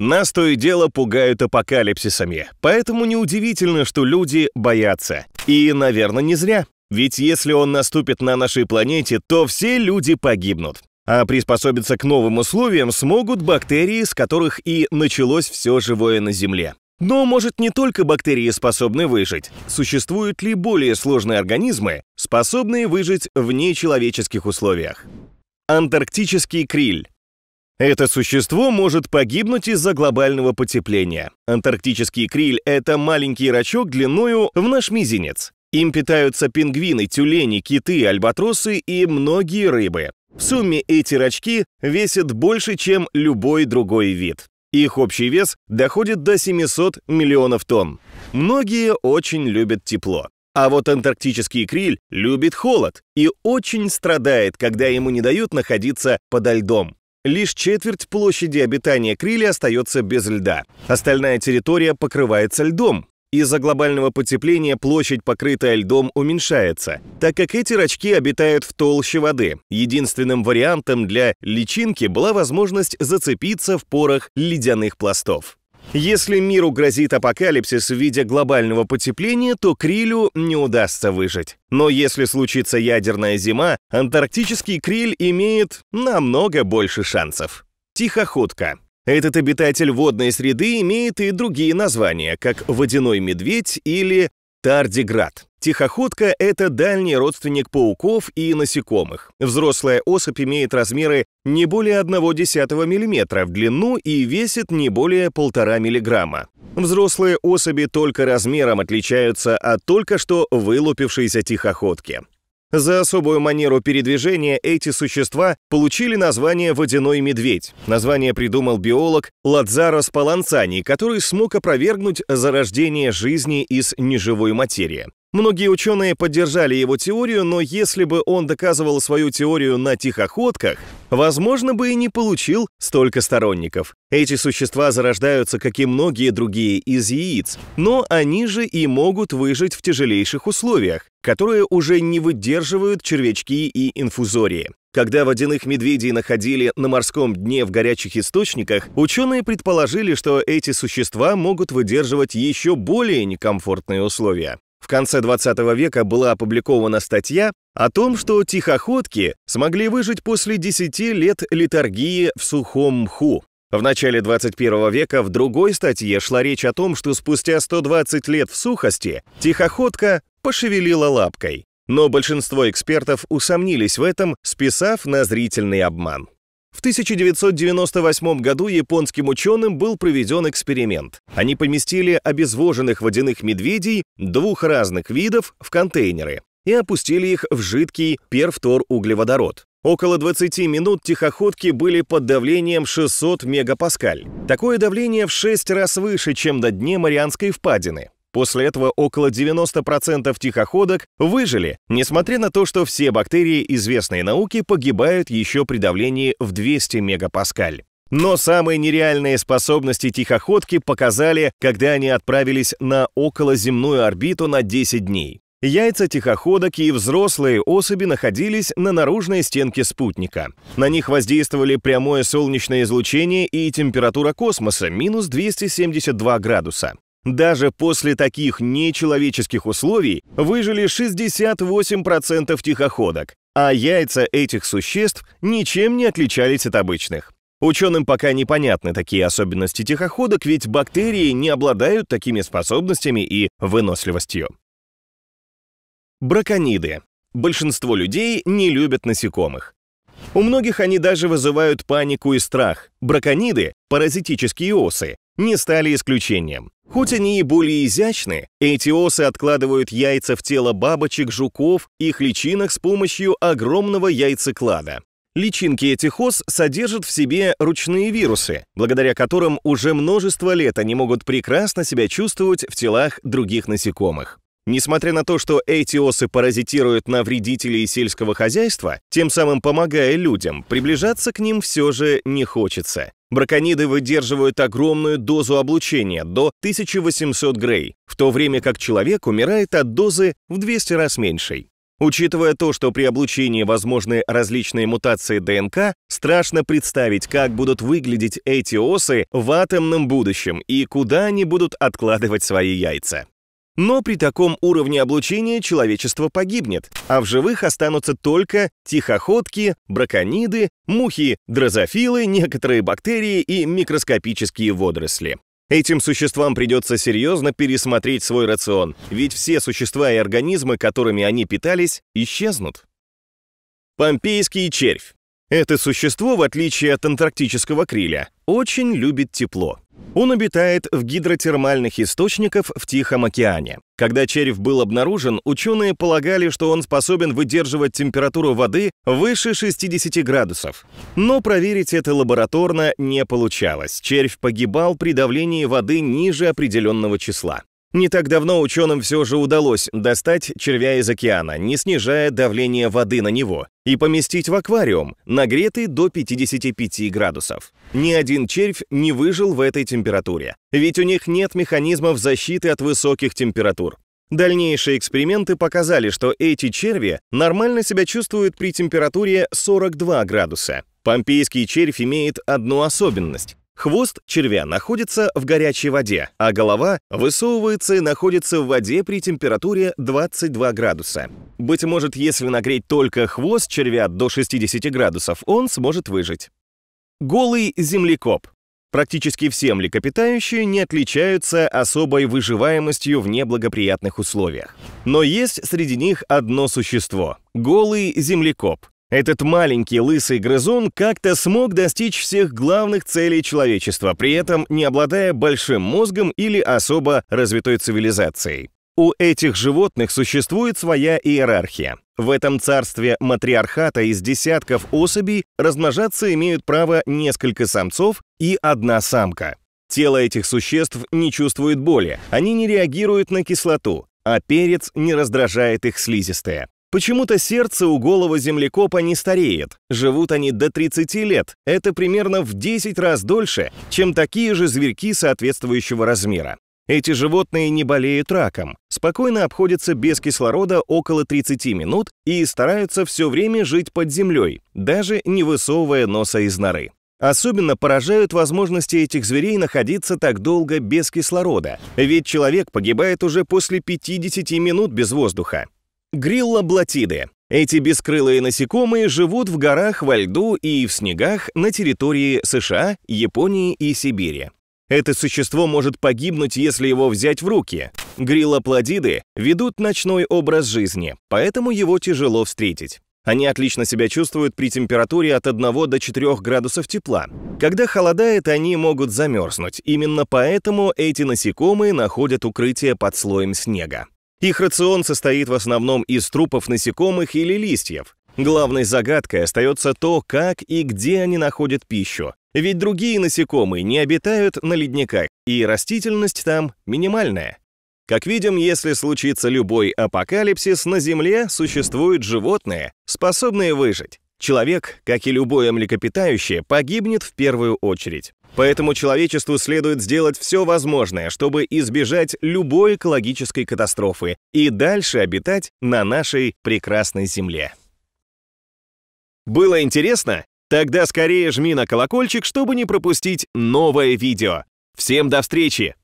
Нас то и дело пугают апокалипсисами, поэтому неудивительно, что люди боятся. И, наверное, не зря. Ведь если он наступит на нашей планете, то все люди погибнут. А приспособиться к новым условиям смогут бактерии, с которых и началось все живое на Земле. Но, может, не только бактерии способны выжить. Существуют ли более сложные организмы, способные выжить в нечеловеческих условиях? Антарктический криль это существо может погибнуть из-за глобального потепления. Антарктический криль – это маленький рачок длиною в наш мизинец. Им питаются пингвины, тюлени, киты, альбатросы и многие рыбы. В сумме эти рачки весят больше, чем любой другой вид. Их общий вес доходит до 700 миллионов тонн. Многие очень любят тепло. А вот антарктический криль любит холод и очень страдает, когда ему не дают находиться подо льдом. Лишь четверть площади обитания Крили остается без льда. Остальная территория покрывается льдом. Из-за глобального потепления площадь, покрытая льдом, уменьшается, так как эти рачки обитают в толще воды. Единственным вариантом для личинки была возможность зацепиться в порах ледяных пластов. Если миру грозит апокалипсис в виде глобального потепления, то крилю не удастся выжить. Но если случится ядерная зима, антарктический криль имеет намного больше шансов. Тихоходка. Этот обитатель водной среды имеет и другие названия, как водяной медведь или Тардиград. Тихоходка – это дальний родственник пауков и насекомых. Взрослая особь имеет размеры не более десятого миллиметра в длину и весит не более полтора миллиграмма. Взрослые особи только размером отличаются от только что вылупившейся тихоходки. За особую манеру передвижения эти существа получили название «водяной медведь». Название придумал биолог Ладзаро Спаланцани, который смог опровергнуть зарождение жизни из неживой материи. Многие ученые поддержали его теорию, но если бы он доказывал свою теорию на тихоходках, возможно бы и не получил столько сторонников. Эти существа зарождаются, как и многие другие, из яиц, но они же и могут выжить в тяжелейших условиях, которые уже не выдерживают червячки и инфузории. Когда водяных медведей находили на морском дне в горячих источниках, ученые предположили, что эти существа могут выдерживать еще более некомфортные условия. В конце 20 века была опубликована статья о том, что тихоходки смогли выжить после 10 лет литургии в сухом мху. В начале 21 века в другой статье шла речь о том, что спустя 120 лет в сухости тихоходка пошевелила лапкой. Но большинство экспертов усомнились в этом, списав на зрительный обман. В 1998 году японским ученым был проведен эксперимент. Они поместили обезвоженных водяных медведей двух разных видов в контейнеры и опустили их в жидкий перфтор-углеводород. Около 20 минут тихоходки были под давлением 600 мегапаскаль. Такое давление в 6 раз выше, чем на дне Марианской впадины. После этого около 90% тихоходок выжили, несмотря на то, что все бактерии известной науки погибают еще при давлении в 200 мегапаскаль. Но самые нереальные способности тихоходки показали, когда они отправились на околоземную орбиту на 10 дней. Яйца тихоходок и взрослые особи находились на наружной стенке спутника. На них воздействовали прямое солнечное излучение и температура космоса – минус 272 градуса. Даже после таких нечеловеческих условий выжили 68% тихоходок, а яйца этих существ ничем не отличались от обычных. Ученым пока непонятны такие особенности тихоходок, ведь бактерии не обладают такими способностями и выносливостью. Бракониды. Большинство людей не любят насекомых. У многих они даже вызывают панику и страх. Бракониды, паразитические осы, не стали исключением. Хоть они и более изящны, эти осы откладывают яйца в тело бабочек, жуков, их личинок с помощью огромного яйцеклада. Личинки этих ос содержат в себе ручные вирусы, благодаря которым уже множество лет они могут прекрасно себя чувствовать в телах других насекомых. Несмотря на то, что эти осы паразитируют на вредителей сельского хозяйства, тем самым помогая людям, приближаться к ним все же не хочется. Бракониды выдерживают огромную дозу облучения до 1800 грей, в то время как человек умирает от дозы в 200 раз меньшей. Учитывая то, что при облучении возможны различные мутации ДНК, страшно представить, как будут выглядеть эти осы в атомном будущем и куда они будут откладывать свои яйца. Но при таком уровне облучения человечество погибнет, а в живых останутся только тихоходки, бракониды, мухи, дрозофилы, некоторые бактерии и микроскопические водоросли. Этим существам придется серьезно пересмотреть свой рацион, ведь все существа и организмы, которыми они питались, исчезнут. Помпейский червь. Это существо, в отличие от антарктического криля, очень любит тепло. Он обитает в гидротермальных источниках в Тихом океане. Когда червь был обнаружен, ученые полагали, что он способен выдерживать температуру воды выше 60 градусов. Но проверить это лабораторно не получалось. Червь погибал при давлении воды ниже определенного числа. Не так давно ученым все же удалось достать червя из океана, не снижая давление воды на него, и поместить в аквариум, нагретый до 55 градусов. Ни один червь не выжил в этой температуре, ведь у них нет механизмов защиты от высоких температур. Дальнейшие эксперименты показали, что эти черви нормально себя чувствуют при температуре 42 градуса. Помпейский червь имеет одну особенность. Хвост червя находится в горячей воде, а голова высовывается и находится в воде при температуре 22 градуса. Быть может, если нагреть только хвост червя до 60 градусов, он сможет выжить. Голый землекоп. Практически все млекопитающие не отличаются особой выживаемостью в неблагоприятных условиях. Но есть среди них одно существо – голый землекоп, этот маленький лысый грызун как-то смог достичь всех главных целей человечества, при этом не обладая большим мозгом или особо развитой цивилизацией. У этих животных существует своя иерархия. В этом царстве матриархата из десятков особей размножаться имеют право несколько самцов и одна самка. Тело этих существ не чувствует боли, они не реагируют на кислоту, а перец не раздражает их слизистые. Почему-то сердце у голого землекопа не стареет. Живут они до 30 лет. Это примерно в 10 раз дольше, чем такие же зверьки соответствующего размера. Эти животные не болеют раком, спокойно обходятся без кислорода около 30 минут и стараются все время жить под землей, даже не высовывая носа из норы. Особенно поражают возможности этих зверей находиться так долго без кислорода, ведь человек погибает уже после 50 минут без воздуха. Гриллоблатиды. Эти бескрылые насекомые живут в горах, во льду и в снегах на территории США, Японии и Сибири. Это существо может погибнуть, если его взять в руки. Гриллоплодиды ведут ночной образ жизни, поэтому его тяжело встретить. Они отлично себя чувствуют при температуре от 1 до 4 градусов тепла. Когда холодает, они могут замерзнуть. Именно поэтому эти насекомые находят укрытие под слоем снега. Их рацион состоит в основном из трупов насекомых или листьев. Главной загадкой остается то, как и где они находят пищу. Ведь другие насекомые не обитают на ледниках, и растительность там минимальная. Как видим, если случится любой апокалипсис, на Земле существуют животные, способные выжить. Человек, как и любое млекопитающее, погибнет в первую очередь. Поэтому человечеству следует сделать все возможное, чтобы избежать любой экологической катастрофы и дальше обитать на нашей прекрасной Земле. Было интересно? Тогда скорее жми на колокольчик, чтобы не пропустить новое видео. Всем до встречи!